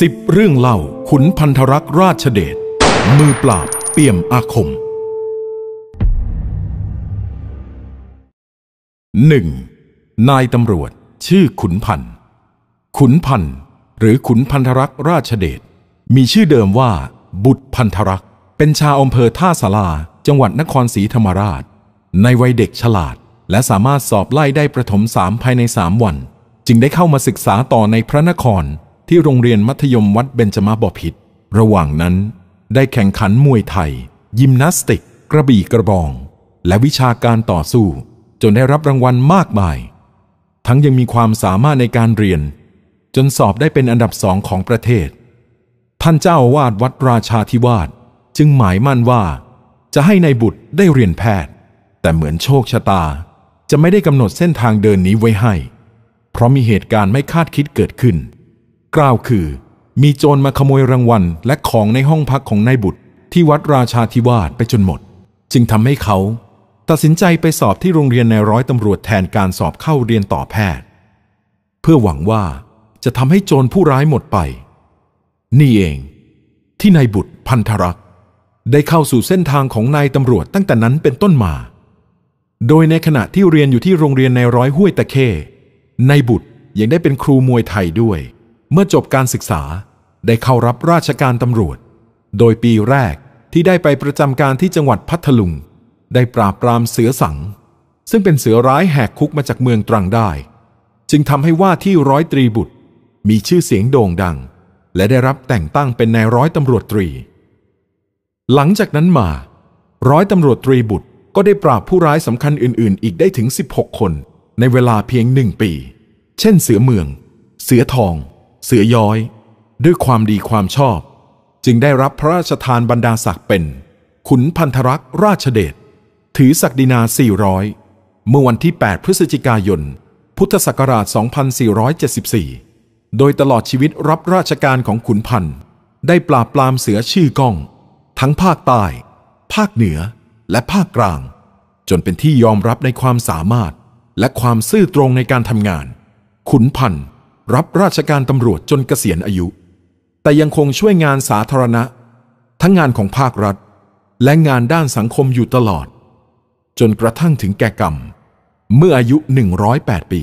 สิบเรื่องเล่าขุนพันธรักษ์ราชเดชมือปราบเปี่ยมอาคมหนึ่งนายตำรวจชื่อขุนพันขุนพันหรือขุนพันธรักษ์ราชเดชมีชื่อเดิมว่าบุตรพันธรักษ์เป็นชาวอำเภอท่าสาาจังหวัดนครศรีธรรมราช ในวัยเด็กฉลาด และสามารถสอบไล่ได้ประถมสามภายในสามวัน จึงได้เข้ามาศึกษาต่อในพระนครที่โรงเรียนมัธยมวัดเบญจมาบพิตรระหว่างนั้นได้แข่งขันมวยไทย ยิมนาสติก กระบี่กระบอง และวิชาการต่อสู้ จนได้รับรางวัลมากมาย ทั้งยังมีความสามารถในการเรียน จนสอบได้เป็นอันดับสองของประเทศ ท่านเจ้าวาดวัดราชาธิวาสจึงหมายมั่นว่า จะให้ในายบุตรได้เรียนแพทย์ แต่เหมือนโชคชะตาจะไม่ได้กำหนดเส้นทางเดินนี้ไว้ให้ เพราะมีเหตุการณ์ไม่คาดคิดเกิดขึ้นกล่าวคือมีโจรมาขโมยรางวัล และของในห้องพักของนายบุตรที่วัดราชาธิวาสไปจนหมด จึงทำให้เขา ตัดสินใจไปสอบที่โรงเรียนในร้อยตำรวจแทนการสอบเข้าเรียนต่อแพทย์ เพื่อหวังว่าจะทำให้โจรผู้ร้ายหมดไป นี่เอง ที่นายบุตรพันธรักษ์ ได้เข้าสู่เส้นทางของนายตำรวจตั้งแต่นั้นเป็นต้นมา โดยในขณะที่เรียนอยู่ที่โรงเรียนในร้อยห้วยตะเคนายบุตรยังได้เป็นครูมวยไทยด้วยเมื่อจบการศึกษาได้เข้ารับราชการตำรวจ โดยปีแรกที่ได้ไปประจำการที่จังหวัดพัทลุง ได้ปราบปรามเสือสัง ซึ่งเป็นเสือร้ายแหกคุกมาจากเมืองตรังได้ จึงทำให้ว่าที่ร้อยตรีบุตร มีชื่อเสียงโด่งดัง และได้รับแต่งตั้งเป็นนายร้อยตำรวจตรี หลังจากนั้นมา ร้อยตำรวจตรีบุตรก็ได้ปราบผู้ร้ายสำคัญอื่น ๆ อีกได้ถึง 16 คนในเวลาเพียงหนึ่งปี เช่น เสือเมือง เสือทองเสือย้อยด้วยความดีความชอบ จึงได้รับพระราชทานบรรดาศักดิ์เป็น ขุนพันธรักษ์ราชเดชถือศักดินา 400 เมื่อวันที่ 8 พฤศจิกายน พุทธศักราช2474 โดยตลอดชีวิตรับราชการของขุนพันธ์ได้ปราบปรามเสือชื่อก้อง ทั้งภาคใต้ภาคเหนือและภาคกลาง จนเป็นที่ยอมรับในความสามารถและความซื่อตรงในการทำงาน ขุนพันธ์รับราชการตำรวจจนเกษียณอายุ แต่ยังคงช่วยงานสาธารณะ ทั้งงานของภาครัฐและงานด้านสังคมอยู่ตลอด จนกระทั่งถึงแก่กรรม เมื่ออายุ 108 ปี